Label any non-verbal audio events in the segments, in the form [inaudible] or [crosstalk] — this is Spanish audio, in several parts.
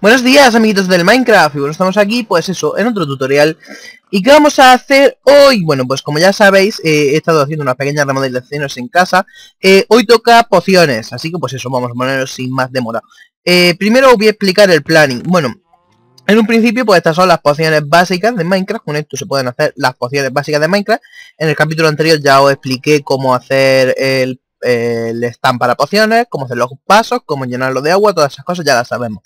Buenos días amiguitos del Minecraft, y bueno, estamos aquí, pues eso, en otro tutorial ¿Y qué vamos a hacer hoy? Bueno, pues como ya sabéis, eh, he estado haciendo unas de remodelaciones en casa eh, Hoy toca pociones, así que pues eso, vamos a ponerlo sin más demora eh, Primero voy a explicar el planning Bueno, en un principio, pues estas son las pociones básicas de Minecraft. Con esto se pueden hacer las pociones básicas de Minecraft. En el capítulo anterior ya os expliqué cómo hacer el, estampa de para pociones, cómo hacer los pasos, cómo llenarlo de agua, todas esas cosas ya las sabemos.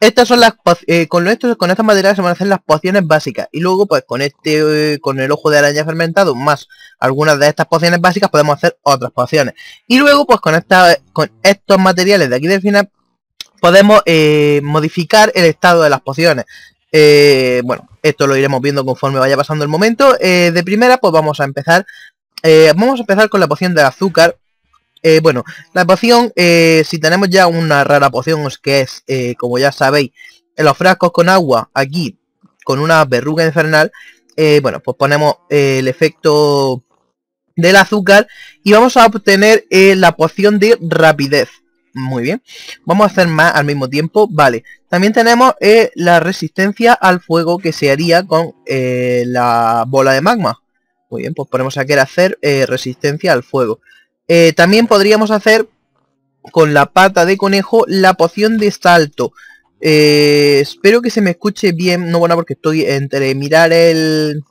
Estas son las eh, con esto, con materiales se van a hacer las pociones básicas. Y luego, pues con este, con el ojo de araña fermentado, más algunas de estas pociones básicas, podemos hacer otras pociones. Y luego, pues con con estos materiales de aquí del final, podemos eh, modificar el estado de las pociones. Eh, bueno, esto lo iremos viendo conforme vaya pasando el momento. Eh, de primera, pues vamos a empezar. vamos a empezar con la poción de azúcar. bueno, la poción, si tenemos ya una rara poción, que es, como ya sabéis, en los frascos con agua, aquí, con una verruga infernal, bueno, pues ponemos el efecto del azúcar y vamos a obtener la poción de rapidez. Muy bien. Vamos a hacer más al mismo tiempo. Vale. También tenemos eh, la resistencia al fuego que se haría con eh, la bola de magma. Muy bien, pues a querer hacer eh, resistencia al fuego. también podríamos hacer con la pata de conejo la poción de salto. espero que se me escuche bien. No, bueno, porque estoy entre mirar el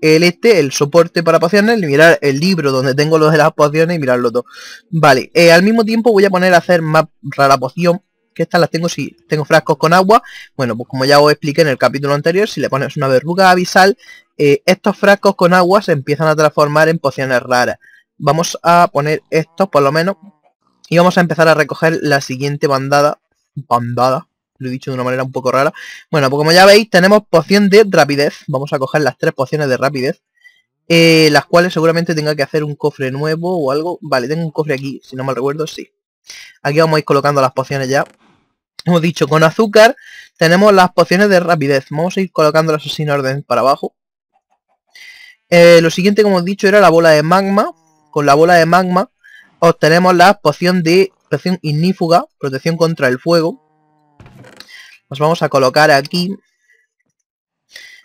el este, el soporte para pociones, mirar el libro donde tengo los de las pociones y mirarlo todo. Vale, eh, al mismo tiempo voy a poner a hacer más rara poción, que estas las tengo si tengo frascos con agua. Bueno, pues como ya os expliqué en el capítulo anterior, si le pones una verruga abisal, eh, estos frascos con agua se empiezan a transformar en pociones raras. Vamos a poner estos por lo menos y vamos a empezar a recoger la siguiente bandada, bandada, lo he dicho de una manera un poco rara. Bueno, pues como ya veis, tenemos poción de rapidez. Vamos a coger las tres pociones de rapidez. Eh, las cuales seguramente tenga que hacer un cofre nuevo o algo. Vale, tengo un cofre aquí, si no mal recuerdo, sí. Aquí vamos a ir colocando las pociones ya. Hemos dicho, con azúcar tenemos las pociones de rapidez. Vamos a ir colocándolas sin sin orden para abajo. Eh, lo siguiente, como he dicho, era la bola de magma. Con la bola de magma obtenemos la poción de protección ignífuga, protección contra el fuego. Nos vamos a colocar aquí.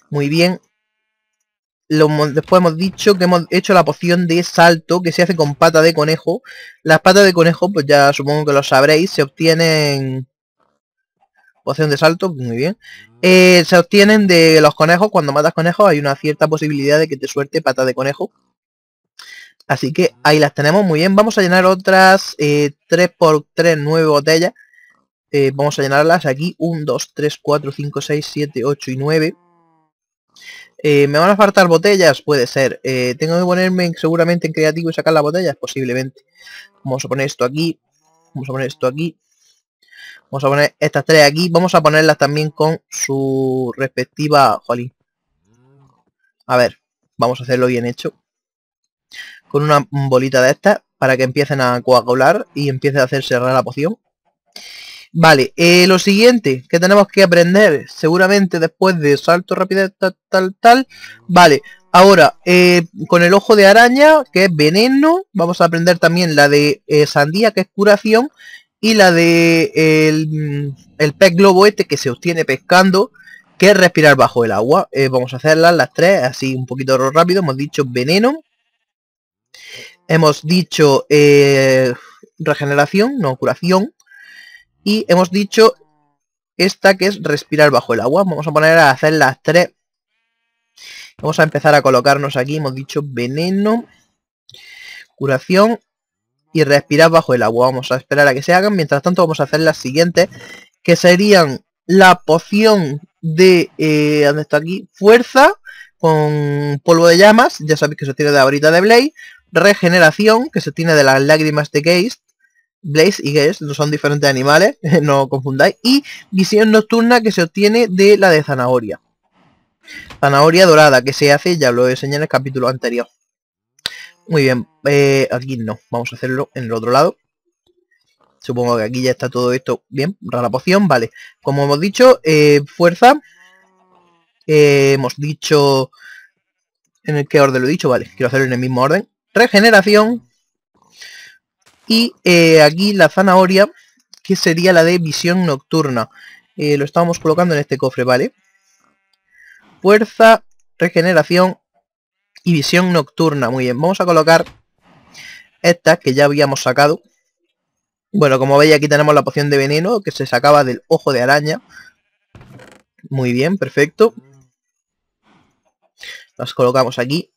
Muy bien. Lo, después hemos dicho que hemos hecho la poción de salto que se hace con pata de conejo. Las patas de conejo, pues ya supongo que lo sabréis, se obtienen... Poción de salto, muy bien. Eh, se obtienen de los conejos. Cuando matas conejos hay una cierta posibilidad de que te suerte pata de conejo. Así que ahí las tenemos, muy bien. Vamos a llenar otras 3x3, eh, 9 botellas. Eh, vamos a llenarlas aquí 1, 2, 3, 4, 5, 6, 7, 8 y 9 eh, ¿Me van a faltar botellas? Puede ser. Eh, ¿Tengo que ponerme seguramente en creativo y sacar las botellas? Posiblemente. Vamos a poner esto aquí. Vamos a poner esto aquí. Vamos a poner estas tres aquí. Vamos a ponerlas también con su respectiva... Jolín. A ver. Vamos a hacerlo bien hecho. Con una bolita de estas para que empiecen a coagular y empiece a hacer cerrar la poción. Vale, eh, lo siguiente que tenemos que aprender, seguramente después de salto, rápido, tal, tal, tal. Vale, ahora, eh, con el ojo de araña, que es veneno, vamos a aprender también la de eh, sandía, que es curación, y la de el, el, pez globo este que se obtiene pescando, que es respirar bajo el agua. vamos a hacerlas las tres, así un poquito rápido, hemos dicho veneno. Hemos dicho regeneración, no curación y hemos dicho esta que es respirar bajo el agua. Vamos a poner a hacer las tres. Vamos a empezar a colocarnos aquí. Hemos dicho veneno, curación y respirar bajo el agua. Vamos a esperar a que se hagan. Mientras tanto vamos a hacer las siguientes. Que serían la poción de... Eh, ¿Dónde está aquí? Fuerza con polvo de llamas. Ya sabéis que se tiene de ahorita de Blade. Regeneración, que se tiene de las lágrimas de Geist. Blaze y Gales, no son diferentes animales, [laughs] no confundáis. Y visión nocturna que se obtiene de la de zanahoria. Zanahoria dorada, que se hace, ya lo he enseñado en el capítulo anterior. Muy bien, eh, aquí no, vamos a hacerlo en el otro lado. Supongo que aquí ya está todo esto bien, rara poción, vale. Como hemos dicho, eh, fuerza. Eh, hemos dicho... ¿En el qué orden lo he dicho? Vale, quiero hacerlo en el mismo orden. Regeneración, y eh, aquí la zanahoria, que sería la de visión nocturna. Eh, lo estábamos colocando en este cofre, ¿vale? Fuerza, regeneración y visión nocturna. Muy bien, vamos a colocar esta, que ya habíamos sacado. Bueno, como veis aquí tenemos la poción de veneno que se sacaba del ojo de araña. Muy bien, perfecto. Las colocamos aquí.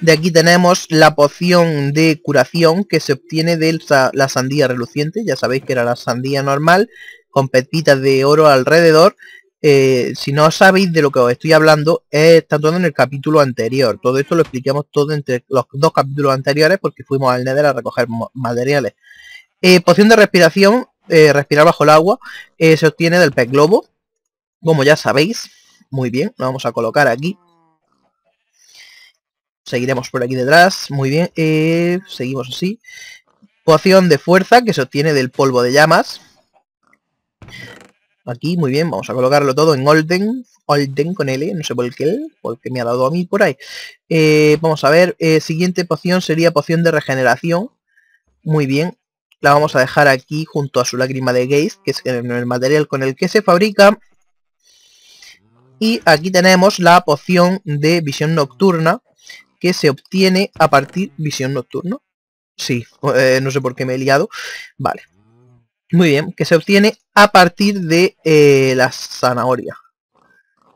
De aquí tenemos la poción de curación que se obtiene de la sandía reluciente. Ya sabéis que era la sandía normal, con pepitas de oro alrededor. Eh, si no sabéis de lo que os estoy hablando, está todo en el capítulo anterior. Todo esto lo explicamos todo entre los dos capítulos anteriores porque fuimos al Nether a recoger materiales. Eh, poción de respiración, eh, respirar bajo el agua, se obtiene del pez globo, como ya sabéis. Muy bien, lo vamos a colocar aquí. Seguiremos por aquí detrás. Muy bien. Eh, seguimos así. Poción de fuerza que se obtiene del polvo de llamas. Aquí, muy bien. Vamos a colocarlo todo en Olden. Olden con L. No sé por qué. Porque me ha dado a mí por ahí. Eh, vamos a ver. Eh, siguiente poción sería poción de regeneración. Muy bien. La vamos a dejar aquí junto a su lágrima de Geist, que es el material con el que se fabrica. Y aquí tenemos la poción de visión nocturna, que se obtiene a partir visión nocturno. Sí, eh, no sé por qué me he liado. Vale. Muy bien, que se obtiene a partir de eh, Las zanahorias.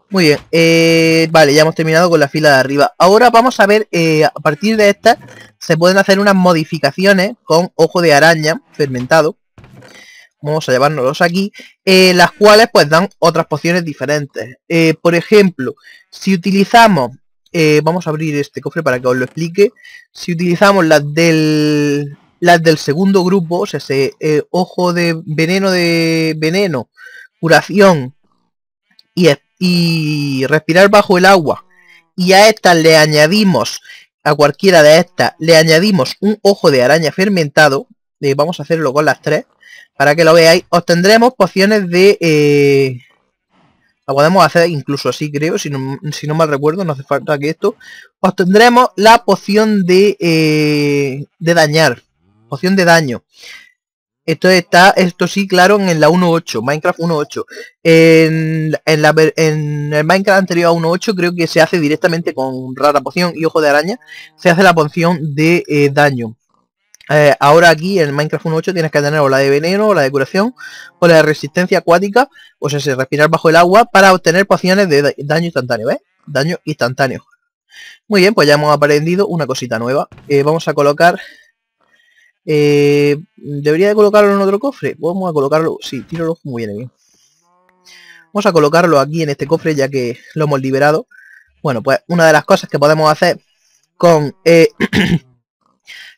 Muy bien, eh, vale, ya hemos terminado con la fila de arriba. Ahora vamos a ver, a partir de estas se pueden hacer unas modificaciones con ojo de araña fermentado. Vamos a llevárnoslos aquí, las cuales pues dan otras pociones diferentes. por ejemplo, si utilizamos eh, vamos a abrir este cofre para que os lo explique. Si utilizamos las del, las del segundo grupo, o sea, ese eh, ojo de veneno de veneno, curación y, y respirar bajo el agua, y a estas le añadimos, a cualquiera de estas, le añadimos un ojo de araña fermentado, eh, vamos a hacerlo con las tres, para que lo veáis, obtendremos pociones de... La podemos hacer incluso así, creo, si no, si no mal recuerdo, no hace falta que esto. Obtendremos la poción de, eh, de dañar, poción de daño. Esto está, esto sí, claro, en la 1.8, Minecraft 1.8. En, en, el Minecraft anterior a 1.8 creo que se hace directamente con rara poción y ojo de araña. Se hace la poción de eh, daño. Eh, ahora aquí en Minecraft 1.8 tienes que tener o la de veneno, o la de curación, o la de resistencia acuática, o sea, se respirar bajo el agua para obtener pociones de daño instantáneo, ¿eh? Daño instantáneo. Muy bien, pues ya hemos aprendido una cosita nueva. Eh, vamos a colocar... Eh, ¿Debería de colocarlo en otro cofre? Vamos a colocarlo... Sí, tíralo muy bien, bien. Vamos a colocarlo aquí en este cofre ya que lo hemos liberado. Bueno, pues una de las cosas que podemos hacer con... [clears throat]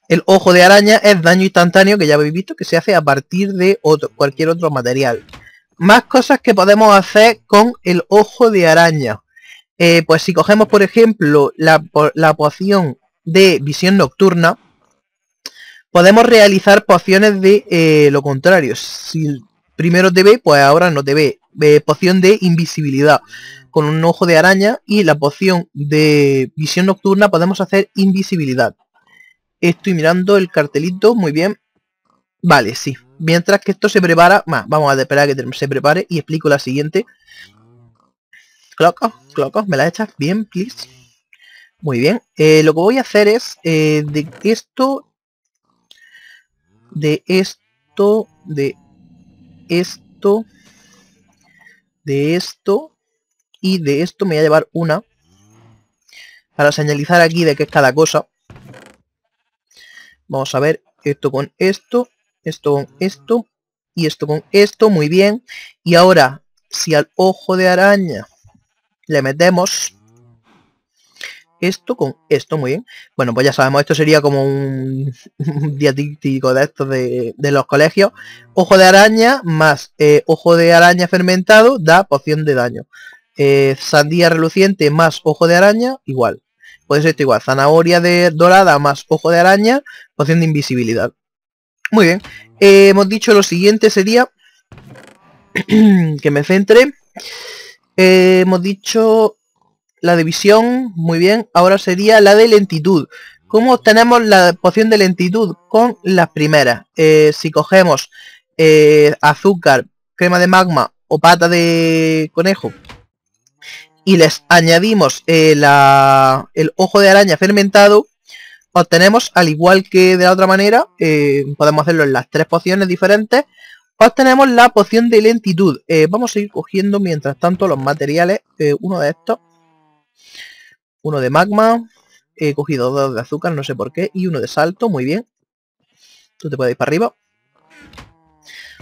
El ojo de araña es daño instantáneo que ya habéis visto que se hace a partir de cualquier otro material. Más cosas que podemos hacer con el ojo de araña. Eh, pues si cogemos por ejemplo la, poción de visión nocturna, podemos realizar pociones de eh, lo contrario. Si primero te ve, pues ahora no te ve. poción de invisibilidad con un ojo de araña y la poción de visión nocturna podemos hacer invisibilidad. Estoy mirando el cartelito, muy bien. Vale, sí. Mientras que esto se prepara, vamos a esperar a que se prepare y explico la siguiente. Clocos, clocos, me la echas bien, please. Muy bien. Eh, lo que voy a hacer es eh, de esto, de esto, de esto, de esto y de esto me voy a llevar una para señalizar aquí de qué es cada cosa. Vamos a ver esto con esto, esto con esto y esto con esto. Muy bien. Y ahora, si al ojo de araña le metemos esto con esto, muy bien. Bueno, pues ya sabemos, esto sería como un, [laughs] un de estos de, los colegios. Ojo de araña más eh, ojo de araña fermentado da poción de daño. Eh, sandía reluciente más ojo de araña, igual. Puede ser esto igual, zanahoria de dorada más ojo de araña, poción de invisibilidad. Muy bien, eh, hemos dicho lo siguiente sería [clears throat] que me centre. Eh, hemos dicho la división, muy bien, ahora sería la de lentitud. ¿Cómo obtenemos la poción de lentitud? Con las primeras. Eh, si cogemos azúcar, crema de magma o pata de conejo, y les añadimos eh, el ojo de araña fermentado, obtenemos, al igual que de la otra manera, eh, podemos hacerlo en las tres pociones diferentes, obtenemos la poción de lentitud. Eh, vamos a ir cogiendo mientras tanto los materiales, uno de estos, uno de magma, he cogido dos de azúcar, no sé por qué, y uno de salto, muy bien. Tú te puedes ir para arriba.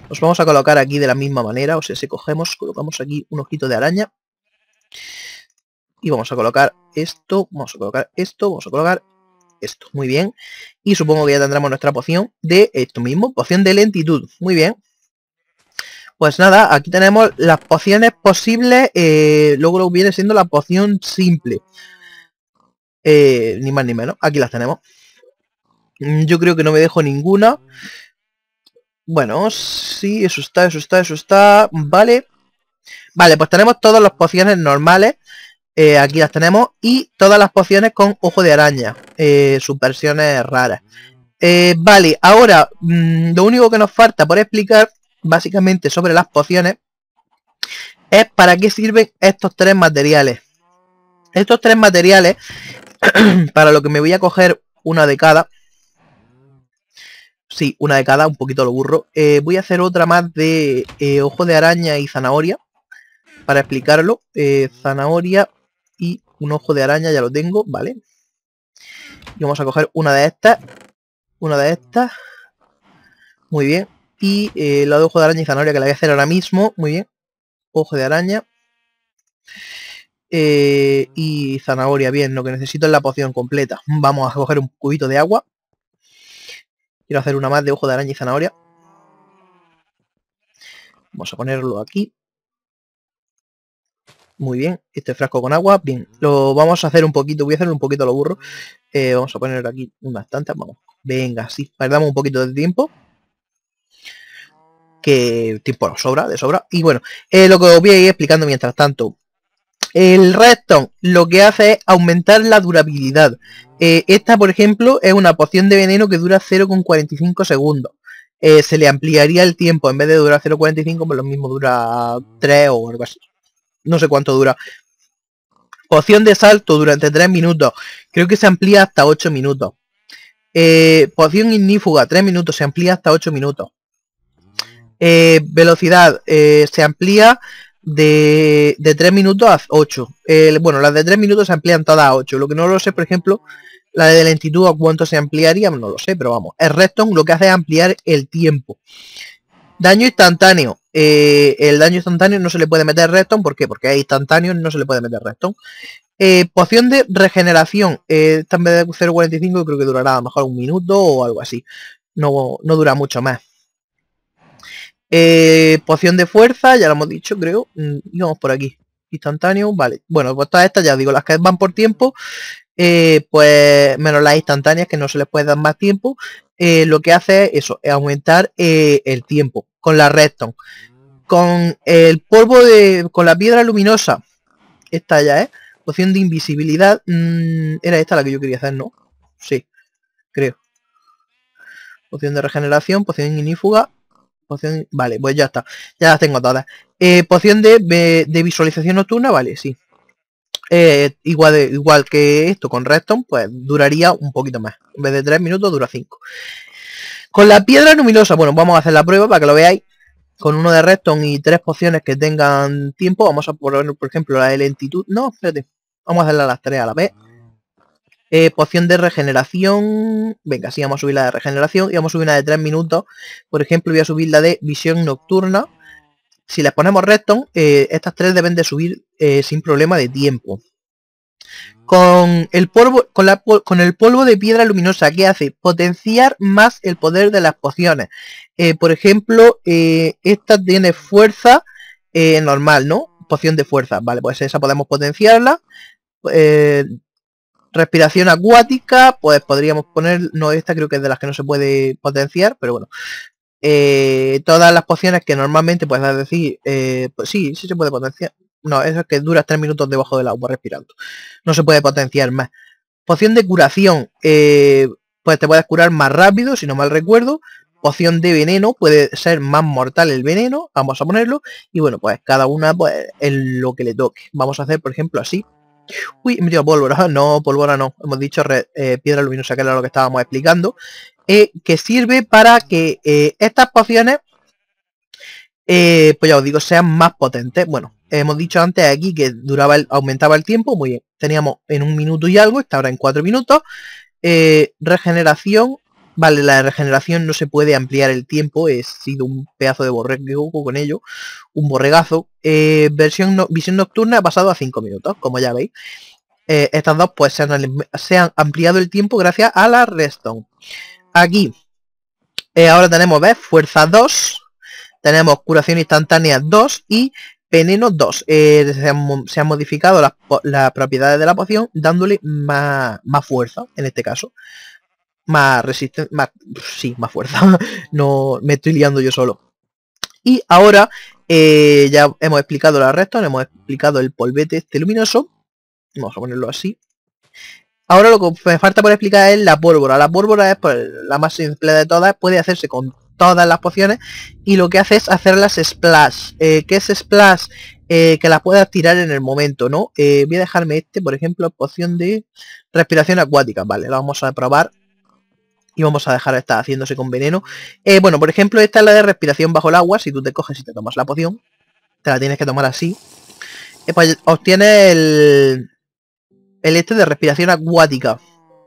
Los vamos a colocar aquí de la misma manera, o sea, si cogemos, colocamos aquí un ojito de araña. Y vamos a colocar esto, vamos a colocar esto, vamos a colocar esto. Muy bien. Y supongo que ya tendremos nuestra poción de esto mismo, poción de lentitud. Muy bien. Pues nada, aquí tenemos las pociones posibles. Eh, luego viene siendo la poción simple. Eh, ni más ni menos. Aquí las tenemos. Mm, yo creo que no me dejo ninguna. Bueno, sí, eso está, eso está, eso está. Vale. Vale, pues tenemos todas las pociones normales. Eh, aquí las tenemos. Y todas las pociones con ojo de araña. Eh, sus versiones raras. Eh, vale, ahora mm, lo único que nos falta por explicar, básicamente sobre las pociones, es para qué sirven estos tres materiales. Estos tres materiales, [clears throat] para lo que me voy a coger una de cada. Sí, una de cada, un poquito lo burro. voy a hacer otra más de ojo de araña y zanahoria para explicarlo, eh, zanahoria y un ojo de araña, ya lo tengo, ¿vale? Y vamos a coger una de estas, una de estas, muy bien, y eh, la de ojo de araña y zanahoria que la voy a hacer ahora mismo, muy bien, ojo de araña, eh, y zanahoria, bien, lo que necesito es la poción completa, vamos a coger un cubito de agua, quiero hacer una más de ojo de araña y zanahoria, vamos a ponerlo aquí, muy bien, este frasco con agua, bien, lo vamos a hacer un poquito, voy a hacer un poquito lo burro. Eh, vamos a poner aquí unas tantas, vamos. Venga, sí, perdamos un poquito de tiempo. Que tiempo nos sobra, de sobra. Y bueno, eh, lo que os voy a ir explicando mientras tanto. El Redstone lo que hace es aumentar la durabilidad. Eh, esta, por ejemplo, es una poción de veneno que dura 0,45 segundos. se le ampliaría el tiempo, en vez de durar 0,45, pues lo mismo dura 3 o algo así no sé cuánto dura. Poción de salto durante 3 minutos. Creo que se amplía hasta 8 minutos. Eh, poción ignífuga, 3 minutos, se amplía hasta 8 minutos. Eh, velocidad, eh, se amplía de, de, 3 minutos a 8. bueno, las de 3 minutos se amplían todas a 8. Lo que no lo sé, por ejemplo, la de lentitud a cuánto se ampliaría, no lo sé, pero vamos. El resto lo que hace es ampliar el tiempo. Daño instantáneo. Eh, el daño instantáneo no se le puede meter redstone. ¿Por qué? Porque hay instantáneo, no se le puede meter redstone. Eh, poción de regeneración. Eh, esta en vez de 0.45 creo que durará mejor un minuto o algo así. No, no dura mucho más. Eh, poción de fuerza, ya lo hemos dicho, creo. vamos mm, por aquí. Instantáneo, vale. Bueno, pues todas estas ya digo, las que van por tiempo. pues menos las instantáneas que no se les puede dar más tiempo eh, lo que hace es eso, es aumentar eh, el tiempo con la redstone. Con el polvo de. con la piedra luminosa. Esta ya es. Poción de invisibilidad. Mm, era esta la que yo quería hacer, ¿no? Sí, creo. Poción de regeneración, poción inífuga. Poción. Vale, pues ya está. Ya las tengo todas. Eh, poción de visualización nocturna, vale, sí. Eh, igual, eh, igual que esto con Redstone, pues duraría un poquito más. En vez de 3 minutos dura 5. Con la piedra luminosa, bueno, vamos a hacer la prueba para que lo veáis. Con uno de Redstone y tres pociones que tengan tiempo, vamos a poner, por ejemplo, la de lentitud. No, espérate. Vamos a hacerla las tres a la vez. Eh, poción de regeneración. Venga, si vamos a subir la de regeneración. Y vamos a subir una de 3 minutos. Por ejemplo, voy a subir la de visión nocturna. Si les ponemos redstone, estas tres deben de subir eh, sin problema de tiempo. Mm. Con el, polvo, con, con el, polvo, de piedra luminosa, ¿qué hace? Potenciar más el poder de las pociones. Eh, por ejemplo, eh, esta tiene fuerza normal, ¿no? Poción de fuerza. Vale, pues esa podemos potenciarla. respiración acuática, pues podríamos poner, no, esta creo que es de las que no se puede potenciar, pero bueno. todas las pociones que normalmente, pues decir, pues sí, sí se puede potenciar. No, eso es que dura 3 minutos debajo del agua respirando. No se puede potenciar más. Poción de curación. Eh, pues te puedes curar más rápido, si no mal recuerdo. Poción de veneno, puede ser más mortal el veneno, vamos a ponerlo. Y bueno, pues cada una pues, en lo que le toque. Vamos a hacer, por ejemplo, así. Uy, he metido pólvora. [laughs] No, pólvora no. Hemos dicho eh, piedra luminosa, que era lo que estábamos explicando. Eh, que sirve para que estas pociones, pues ya os digo, sean más potentes. Bueno, hemos dicho antes aquí que duraba el, aumentaba el tiempo, muy bien, teníamos en un minuto y algo, está ahora en cuatro minutos. Eh, regeneración, vale, la regeneración no se puede ampliar el tiempo, he sido un pedazo de borrego con ello, un borregazo. Eh, versión visión nocturna ha pasado a cinco minutos, como ya veis. Eh, estas dos pues se han, ampliado el tiempo gracias a la redstone. Aquí, ahora tenemos, ¿ves? Fuerza 2, tenemos curación instantánea 2 y Veneno 2. Eh, se, han, modificado las, propiedades de la poción dándole más, fuerza, en este caso. Más resistencia. sí, más fuerza. [laughs] no me estoy liando yo solo. Y ahora eh, ya hemos explicado la resto hemos explicado el polvete este luminoso. Vamos a ponerlo así. Ahora lo que me falta por explicar es la pólvora. La pólvora es pues, la más simple de todas. Puede hacerse con todas las pociones y lo que hace es hacerlas splash. que eh, ¿Qué es splash? Eh, que la puedas tirar en el momento, ¿no? Eh, voy a dejarme este, por ejemplo, poción de respiración acuática. Vale, la vamos a probar. Y vamos a dejar esta haciéndose con veneno. bueno, por ejemplo, esta es la de respiración bajo el agua. Si tú te coges y te tomas la poción, te la tienes que tomar así. pues obtienes el, el este de respiración acuática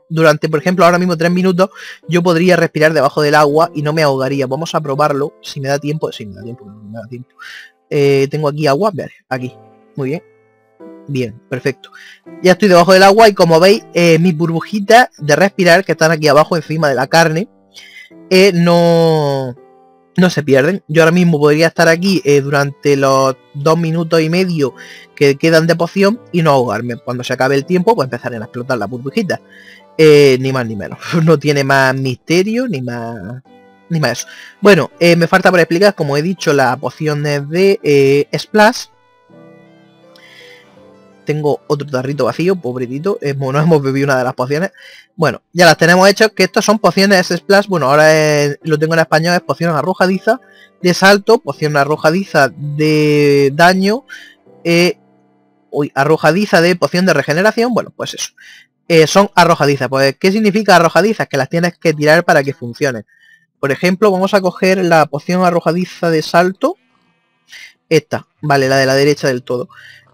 durante, por ejemplo, ahora mismo tres minutos, yo podría respirar debajo del agua y no me ahogaría. Vamos a probarlo, si me da tiempo, si me da tiempo, eh, tengo aquí agua, vale, aquí, muy bien. Bien, perfecto. Ya estoy debajo del agua y como veis, eh, mis burbujitas de respirar que están aquí abajo encima de la carne, eh, no, no se pierden. Yo ahora mismo podría estar aquí durante los dos minutos y medio que quedan de poción y no ahogarme. Cuando se acabe el tiempo, pues empezar a explotar las burbujitas. Eh, ni más ni menos. [laughs] No tiene más misterio, ni más... Ni más eso. Bueno, eh, me falta para explicar, como he dicho, las pociones de eh, Splash. Tengo otro tarrito vacío, pobrecito. no hemos bebido una de las pociones. Bueno, ya las tenemos hechas, que estas son pociones Splash. Bueno, ahora lo tengo en español, es poción arrojadiza de salto, poción arrojadiza de daño. Uy, arrojadiza de poción de regeneración. Bueno, pues eso. Eh, son arrojadizas. Pues, ¿qué significa arrojadizas? Que las tienes que tirar para que funcionen. Por ejemplo, vamos a coger la poción arrojadiza de salto. Esta, vale, la de la derecha del todo.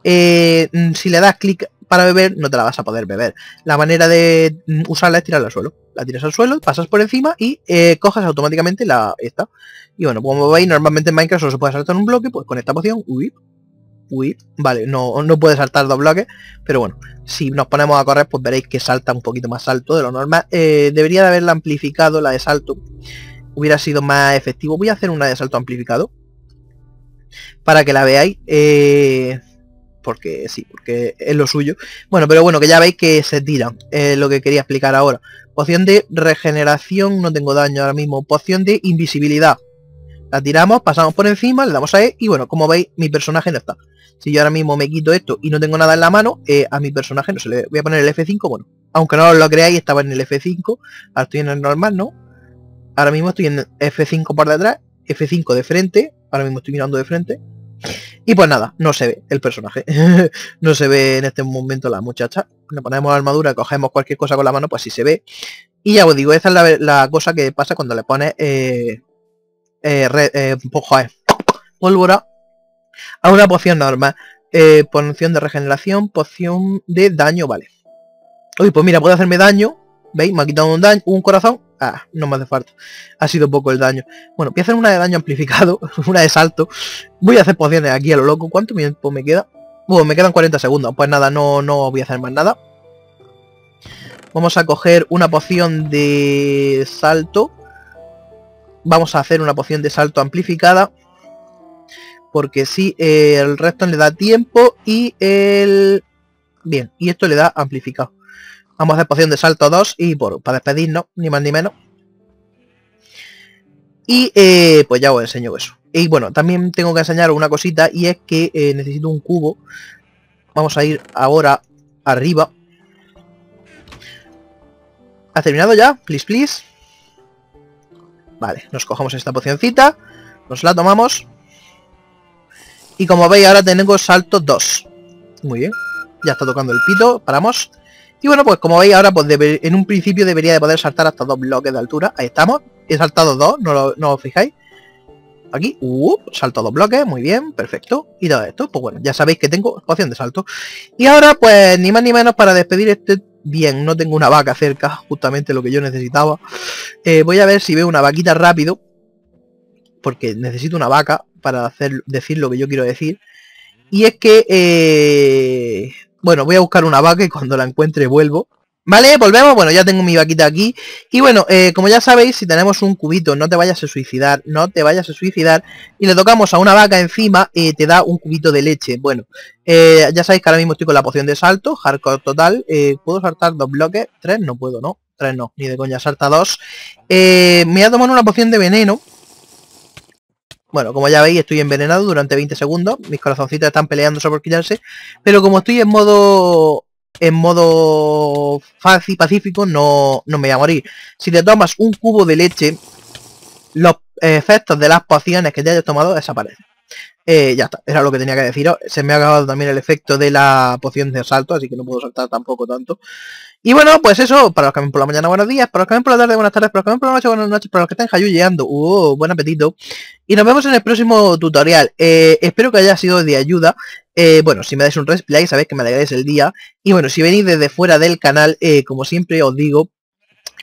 Eh, mm, si le das clic para beber, no te la vas a poder beber. La manera de mm, usarla es tirarla al suelo. La tiras al suelo, pasas por encima y eh, coges automáticamente la esta. Y bueno, como veis, normalmente en Minecraft solo se puede saltar un bloque, pues con esta poción, uy, Uy, vale, no, no puede saltar dos bloques, pero bueno, si nos ponemos a correr, pues veréis que salta un poquito más alto de lo normal. Eh, debería de haberla amplificado, la de salto. Hubiera sido más efectivo. Voy a hacer una de salto amplificado. Para que la veáis. Eh, porque sí, porque es lo suyo. Bueno, pero bueno, que ya veis que se tira lo que quería explicar ahora. Poción de regeneración, no tengo daño ahora mismo. Poción de invisibilidad. La tiramos, pasamos por encima, le damos a E y bueno, como veis, mi personaje no está. Si yo ahora mismo me quito esto y no tengo nada en la mano, eh, a mi personaje no se le voy a poner el F5, bueno. Aunque no lo creáis, estaba en el F5, ahora estoy en el normal, ¿no? Ahora mismo estoy en F5 por detrás, F5 de frente, ahora mismo estoy mirando de frente. Y pues nada, no se ve el personaje. [laughs] no se ve en este momento la muchacha. Le ponemos la armadura, cogemos cualquier cosa con la mano, pues sí se ve. Y ya os digo, esa es la, cosa que pasa cuando le pones eh, eh, eh, eh, pólvora a una poción normal. Eh, poción de regeneración, poción de daño, vale. Uy, pues mira, puedo hacerme daño. ¿Veis? Me ha quitado un daño, un corazón. Ah, no me hace falta. Ha sido poco el daño. Bueno, voy a hacer una de daño amplificado, [laughs] una de salto. Voy a hacer pociones aquí a lo loco. ¿Cuánto tiempo me queda? Bueno, me quedan 40 segundos. Pues nada, no, no voy a hacer más nada. Vamos a coger una poción de salto vamos a hacer una poción de salto amplificada. Porque si el resto le da tiempo y el... Bien, y esto le da amplificado. Vamos a hacer poción de salto 2 y por, para despedirnos, ni más ni menos. Y eh, pues ya os enseño eso. Y bueno, también tengo que enseñar una cosita y es que eh, necesito un cubo. Vamos a ir ahora arriba. ¿Ha terminado ya? Please, please. Vale, nos cogemos esta pocioncita, nos la tomamos. Y como veis ahora tenemos salto 2. Muy bien, ya está tocando el pito, paramos. Y bueno, pues como veis ahora, pues en un principio debería de poder saltar hasta dos bloques de altura. Ahí estamos. He saltado dos, no, os fijáis. Aquí, uh, salto dos bloques, muy bien, perfecto. Y todo esto, pues bueno, ya sabéis que tengo poción de salto. Y ahora, pues ni más ni menos para despedir este Bien, no tengo una vaca cerca, justamente lo que yo necesitaba. Eh, voy a ver si veo una vaquita rápido, porque necesito una vaca para hacer, decir lo que yo quiero decir. Y es que, eh, bueno, voy a buscar una vaca y cuando la encuentre vuelvo. Vale, volvemos. Bueno, ya tengo mi vaquita aquí. Y bueno, eh, como ya sabéis, si tenemos un cubito, no te vayas a suicidar, no te vayas a suicidar, y le tocamos a una vaca encima, eh, te da un cubito de leche. Bueno, eh, ya sabéis que ahora mismo estoy con la poción de salto, hardcore total. ¿Puedo saltar dos bloques? Tres no puedo, ¿no? Tres no, ni de coña, salta dos. me ha a una poción de veneno. Bueno, como ya veis, estoy envenenado durante 20 segundos. Mis corazoncitos están peleándose por quitarse Pero como estoy en modo en modo fácil, pacífico, no, no me voy a morir. Si te tomas un cubo de leche, los efectos de las pociones que te hayas tomado desaparecen. Eh, ya está, era lo que tenía que deciros. Se me ha acabado también el efecto de la poción de salto así que no puedo saltar tampoco tanto. Y bueno, pues eso, para los que ven por la mañana, buenos días, para los que ven por la tarde, buenas tardes, para los que ven por la noche, buenas noches, para los que estén jayulleando, uh, buen apetito. Y nos vemos en el próximo tutorial. Eh, espero que haya sido de ayuda. Eh, bueno, si me dais un resplay sabéis que me alegráis el día. Y bueno, si venís desde fuera del canal, eh, como siempre os digo,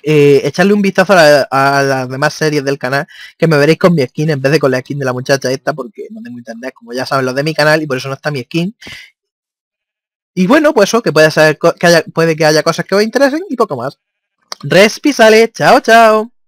echarle un vistazo a, las demás series del canal, que me veréis con mi skin en vez de con la skin de la muchacha esta, porque no tengo internet, como ya saben los de mi canal, y por eso no está mi skin. Y bueno, pues eso, que puede, saber que haya, puede que haya cosas que os interesen y poco más. Respi chao, chao.